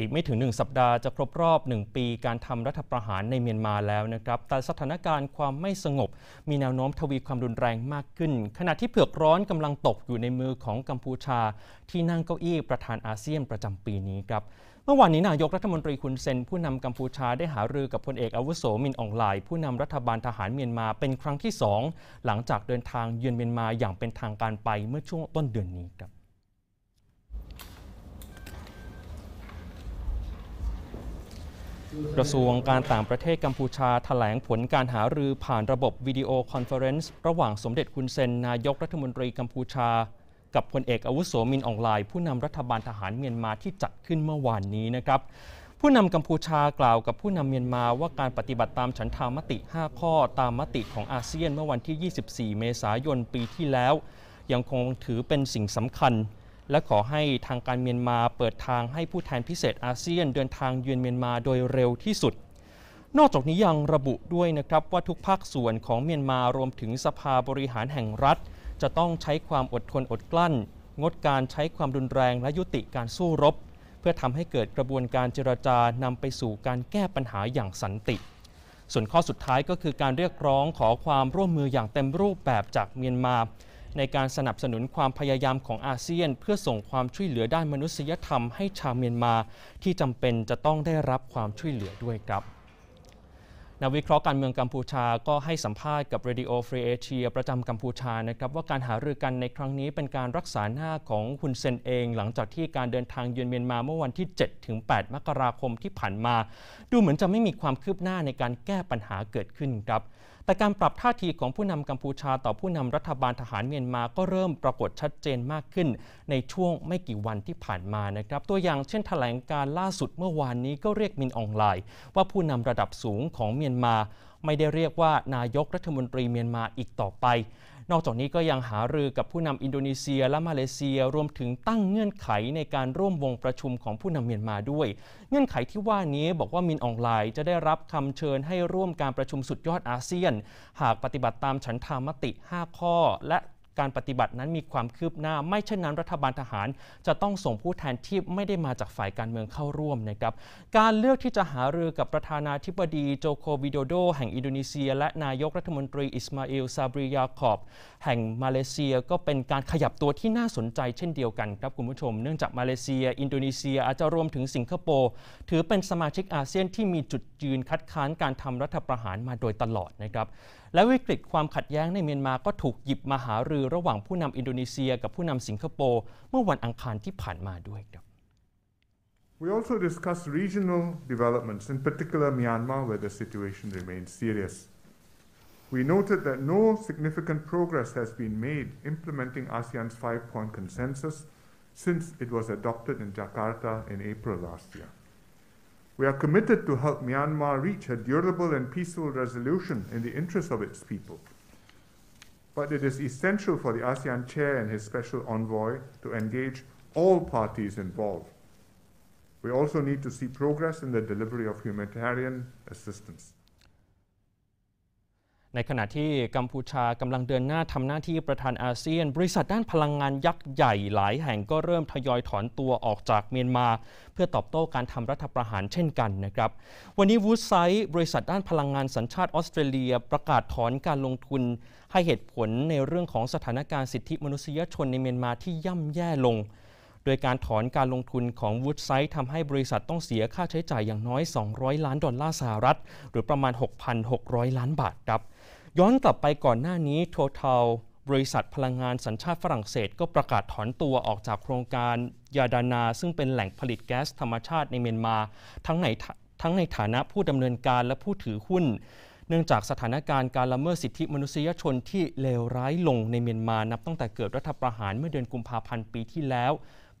อีกไม่ถึง 1 สัปดาห์จะครบรอบ 1 ปีการทำรัฐประหารในเมียนมาแล้วนะครับ แต่สถานการณ์ความไม่สงบ มีแนวโน้มทวีความรุนแรงมากขึ้น ขณะที่เผือกร้อนกำลังตกอยู่ในมือของกัมพูชา ที่นั่งเก้าอี้ประธานอาเซียนประจำปีนี้ครับเมื่อวานนี้ นายกรัฐมนตรีคุณเซนผู้นำกัมพูชาได้หารือกับพลเอกอาวุโสมินอองไลผู้นำรัฐบาลทหารเมียนมาเป็นครั้งที่ 2 หลังจากเดินทางเยือนเมียนมาอย่างเป็นทางการไปเมื่อช่วงต้นเดือนนี้ครับกระทรวงการต่างประเทศกัมพูชาถแถลงผลการหารือผ่านระบบวิดีโอคอนเฟอเรนซ์ระหว่างสมเด็จคุณเซนนายกรัฐมนตรีกัมพูชากับพลเอกอาวุโสมินอองไลน์ผู้นำรัฐบาลทหารเมียนมาที่จัดขึ้นเมื่อวานนี้นะครับ ผู้นำกัมพูชากล่าวกับผู้นำเมียนมาว่าการปฏิบัติตามฉันทามติ 5 ข้อตามมติของอาเซียนเมื่อวันที่ 24 เมษายนปีที่แล้ว ยังคงถือเป็นสิ่งสำคัญและขอให้ทางการเมียนมาเปิดทางให้ผู้แทนพิเศษอาเซียนเดินทางเยือนเมียนมาโดยเร็วที่สุด นอกจากนี้ยังระบุด้วยนะครับว่าทุกภาคส่วนของเมียนมารวมถึงสภาบริหารแห่งรัฐ จะต้องใช้ความอดทนอดกลั้น งดการใช้ความรุนแรงและยุติการสู้รบ เพื่อทำให้เกิดกระบวนการเจรจานำไปสู่การแก้ปัญหาอย่างสันติ ส่วนข้อสุดท้ายก็คือการเรียกร้องขอความร่วมมืออย่างเต็มรูปแบบจากเมียนมาในการสนับสนุนความพยายามของอาเซียนเพื่อส่งความช่วยเหลือด้านมนุษยธรรมให้ชาวเมียนมาที่จำเป็นจะต้องได้รับความช่วยเหลือด้วยครับนักวิเคราะห์การเมืองกัมพูชาก็ให้สัมภาษณ์กับ Radio Free Asia ประจำกัมพูชานะครับว่าการหารือกันในครั้งนี้เป็นการรักษาหน้าของคุณเซนเอง หลังจากที่การเดินทางเยือนเมียนมาเมื่อวันที่7ถึง8มกราคมที่ผ่านมา ดูเหมือนจะไม่มีความคืบหน้าในการแก้ปัญหาเกิดขึ้นครับแต่การปรับท่าทีของผู้นำกัมพูชา ต่อผู้นำรัฐบาลทหารเมียนมาก็เริ่มปรากฏชัดเจนมากขึ้น ในช่วงไม่กี่วันที่ผ่านมานะครับตัวอย่างเช่นแถลงการล่าสุดเมื่อวานนี้ก็เรียกมินออนไลน์ ว่าผู้นำระดับสูงของเมียมียนมา ไม่ได้เรียกว่านายกรัฐมนตรีเมียนมาอีกต่อไป นอกจากนี้ก็ยังหารือกับผู้นำอินโดนีเซียและมาเลเซียรวมถึงตั้งเงื่อนไขในการร่วมวงประชุมของผู้นำเมียนมาด้วย เงื่อนไขที่ว่านี้บอกว่ามินออนไลน์จะได้รับคำเชิญให้ร่วมการประชุมสุดยอดอาเซียน หากปฏิบัติตามฉันทามติ 5 ข้อ และการปฏิบัตินั้นมีความคืบหน้าไม่เช่นนั้นรัฐบาลทหารจะต้องส่งผู้แทนที่ไม่ได้มาจากฝ่ายการเมืองเข้าร่วมนะครับ การเลือกที่จะหารือกับประธานาธิบดีโจโควิโดโด แห่งอินโดนีเซีย และนายกรัฐมนตรีอิสมาอิลซาบริยาขอบ แห่งมาเลเซียก็เป็นการขยับตัวที่น่าสนใจ เช่นเดียวกันครับคุณผู้ชม เนื่องจากมาเลเซีย อินโดนีเซียอาจจะรวมถึงสิงคโปร์ถือเป็นสมาชิกอาเซียนที่มีจุดยืนคัดค้านการทำรัฐประหารมาโดยตลอดนะครับและวิกฤตความขัดแย้งในเมียนมาก็ถูกหยิบมาหารือระหว่างผู้นำอินโดนีเซียกับผู้นำสิงคโปร์เมื่อวันอังคารที่ผ่านมาด้วยครับ We also d i s c u s s regional developments, in particular Myanmar, where the situation remains serious. We noted that no significant progress has been made implementing ASEAN's five point consensus since it was adopted in Jakarta in April last year. We are committed to help Myanmar reach a durable and peaceful resolution in the interests of its people. But it is essential for the ASEAN chair and his special envoy to engage all parties involved. We also need to see progress in the delivery of humanitarian assistance. ในขณะที่กัมพูชากำลังเดินหน้าทำหน้าที่ประธานอาเซียน บริษัทด้านพลังงานยักษ์ใหญ่หลายแห่งก็เริ่มทยอยถอนตัวออกจากเมียนมา เพื่อตอบโต้การทำรัฐประหารเช่นกันนะครับ วันนี้วูดไซด์บริษัทด้านพลังงานสัญชาติออสเตรเลียประกาศถอนการลงทุนให้เหตุผลในเรื่องของสถานการณ์สิทธิมนุษยชนในเมียนมาที่ย่ำแย่ลง โดยการถอนการลงทุนของวูดไซด์ทำให้บริษัทต้องเสียค่าใช้จ่ายอย่างน้อย 200 ล้านดอลลาร์สหรัฐ หรือประมาณ 6,600 ล้านบาทครับย้อนกลับไปก่อนหน้านี้ทัว a l บริษัทพลังงานสัญชาติฝรั่งเศสก็ประกาศถอนตัวออกจากโครงการยาดานา ซึ่งเป็นแหล่งผลิตแก๊สธรรมชาติในเมียนมาทั้งในทั้งในฐานะผู้ดำเนินการและผู้ถือหุ้น เนื่องจากสถานการณ์การละเมิดสิทธิมนุษยชนที่เลวร้ายลงในเมียนมา นับตั้งแต่เกิดรัฐประหารเมื่อเดือนกุมภาพันธ์ปีที่แล้ว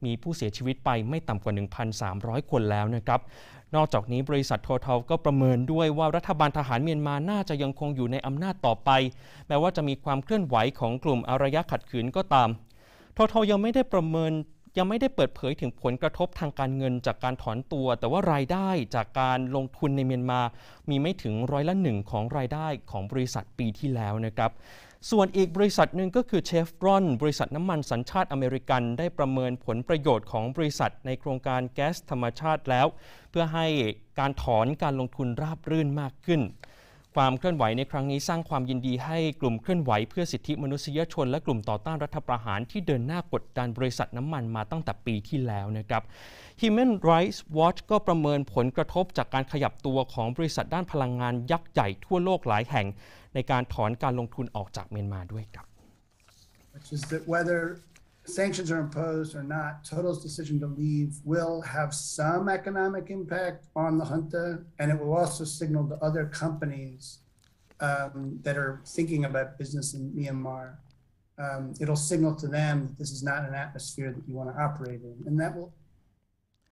มีผู้เสียชีวิตไปไม่ต่ำกว่า 1,300 คนแล้วนะครับ นอกจากนี้บริษัทททอก็ประเมินด้วยว่ารัฐบาลทหารเมียนมาน่าจะยังคงอยู่ในอำนาจต่อไปแม้ว่าจะมีความเคลื่อนไหวของกลุ่มอารยะขัดขืนก็ตามททอยังไม่ได้ประเมินยังไม่ได้เปิดเผยถึงผลกระทบทางการเงินจากการถอนตัว แต่ว่ารายได้จากการลงทุนในเมียนมามีไม่ถึงร้อยละหนึ่งของรายได้ของบริษัทปีที่แล้วนะครับส่วนอีกบริษัทหนึ่งก็คือเชฟรอนบริษัทน้ำมันสัญชาติอเมริกันได้ประเมินผลประโยชน์ของบริษัทในโครงการแก๊สธรรมชาติแล้ว เพื่อให้การถอนการลงทุนราบรื่นมากขึ้นความเคลื่อนไหวในครั้งนี้สร้างความยินดีให้กลุ่มเคลื่อนไหวเพื่อสิทธิมนุษยชนและกลุ่มต่อต้านรัฐประหารที่เดินหน้ากดดันบริษัทน้ำมันมาตั้งแต่ปีที่แล้วนะครับ Human Rights Watch ก็ประเมินผลกระทบจากการขยับตัวของบริษัทด้านพลังงานยักษ์ใหญ่ทั่วโลกหลายแห่งในการถอนการลงทุนออกจากเมียนมาด้วยครับ which is that whether sanctions are imposed or not, Total's decision to leave will have some economic impact on the junta, and it will also signal to other companies um, that are thinking about business in Myanmar. Um, it'll signal to them that this is not an atmosphere that you want to operate in, and that will